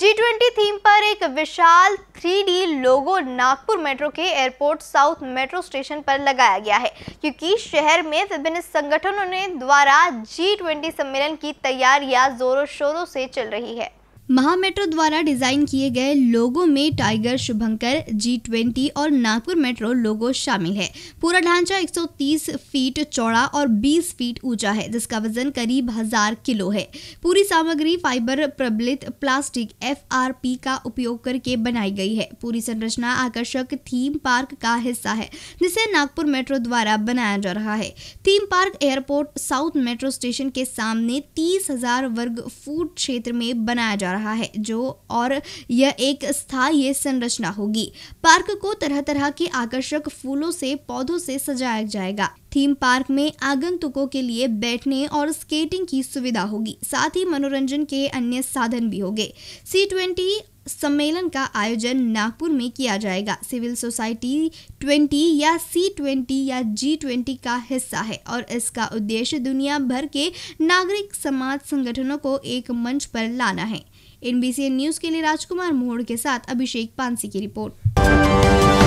G twenty theme पर एक विशाल 3D लोगो नागपुर मेट्रो के एयरपोर्ट साउथ मेट्रो स्टेशन पर लगाया गया है क्योंकि शहर में विभिन्न संगठनों ने द्वारा जी ट्वेंटी सम्मेलन की तैयारियां जोरों शोरों से चल रही है महा मेट्रो द्वारा डिजाइन किए गए लोगों में टाइगर शुभंकर जी ट्वेंटी और नागपुर मेट्रो लोगो शामिल है पूरा ढांचा 130 फीट चौड़ा और 20 फीट ऊंचा है जिसका वजन करीब हजार किलो है पूरी सामग्री फाइबर प्रबलित प्लास्टिक पी का उपयोग करके बनाई गई है पूरी संरचना आकर्षक थीम पार्क का हिस्सा है जिसे नागपुर मेट्रो द्वारा बनाया जा रहा है theme park airport south metro station के सामने तीस वर्ग फुट क्षेत्र में बनाया जा रहा रहा है जो और यह एक स्थायी संरचना होगी पार्क को तरह तरह के आकर्षक फूलों से पौधों से सजाया जाएगा थीम पार्क में आगंतुकों के लिए बैठने और स्केटिंग की सुविधा होगी साथ ही मनोरंजन के अन्य साधन भी होंगे सी ट्वेंटी सम्मेलन का आयोजन नागपुर में किया जाएगा सिविल सोसाइटी 20 या सी ट्वेंटी या जी ट्वेंटी का हिस्सा है और इसका उद्देश्य दुनिया भर के नागरिक समाज संगठनों को एक मंच पर लाना है एनबीसी न्यूज के लिए राजकुमार मोहड़ के साथ अभिषेक पानसी की रिपोर्ट